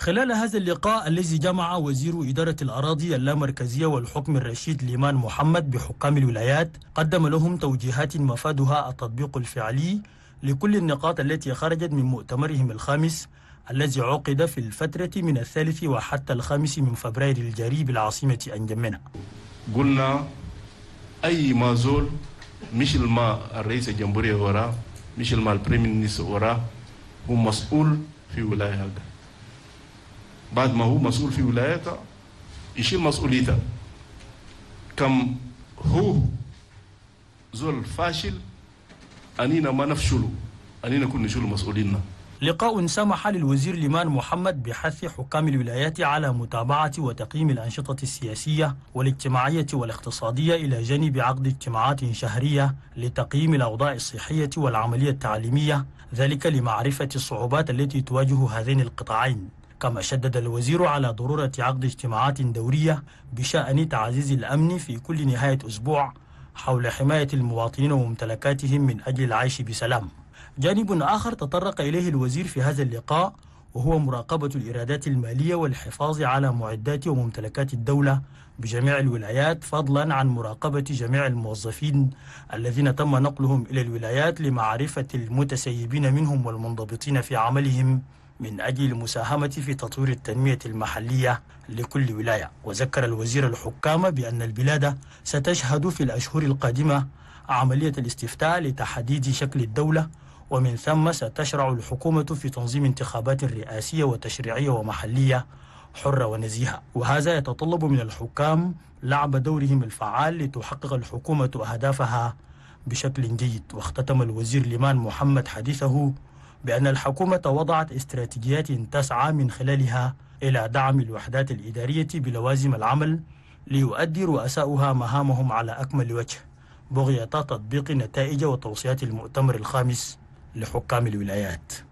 خلال هذا اللقاء الذي جمع وزير إدارة الأراضي اللامركزية والحكم الرشيد ليمان محمد بحكام الولايات قدم لهم توجيهات مفادها التطبيق الفعلي لكل النقاط التي خرجت من مؤتمرهم الخامس الذي عقد في الفترة من الثالث وحتى الخامس من فبراير الجاري بالعاصمة أنجمنا قلنا أي ما زول مش ما الرئيس الجمهورية وراه مش ما البريمينيس منستر وراه هو مسؤول في ولاية هذا بعد ما هو مسؤول في ولايته يشيل مسؤوليته كم هو زول فاشل أنينا ما نفشله أنينا كنا نشيل مسؤولينا لقاء سمح للوزير لمان محمد بحث حكام الولايات على متابعة وتقييم الأنشطة السياسية والاجتماعية والاقتصادية إلى جانب عقد اجتماعات شهرية لتقييم الأوضاع الصحية والعملية التعليمية ذلك لمعرفة الصعوبات التي تواجه هذين القطاعين كما شدد الوزير على ضرورة عقد اجتماعات دورية بشأن تعزيز الأمن في كل نهاية أسبوع حول حماية المواطنين وممتلكاتهم من أجل العيش بسلام جانب آخر تطرق إليه الوزير في هذا اللقاء وهو مراقبة الإيرادات المالية والحفاظ على معدات وممتلكات الدولة بجميع الولايات فضلا عن مراقبة جميع الموظفين الذين تم نقلهم إلى الولايات لمعرفة المتسيبين منهم والمنضبطين في عملهم من أجل المساهمة في تطوير التنمية المحلية لكل ولاية وذكر الوزير الحكام بأن البلاد ستشهد في الأشهر القادمة عملية الاستفتاء لتحديد شكل الدولة ومن ثم ستشرع الحكومة في تنظيم انتخابات رئاسية وتشريعية ومحلية حرة ونزيهة وهذا يتطلب من الحكام لعب دورهم الفعال لتحقق الحكومة أهدافها بشكل جيد واختتم الوزير لمان محمد حديثه بأن الحكومة وضعت استراتيجيات تسعى من خلالها إلى دعم الوحدات الإدارية بلوازم العمل ليؤدي رؤساؤها مهامهم على أكمل وجه بغية تطبيق نتائج وتوصيات المؤتمر الخامس لحكام الولايات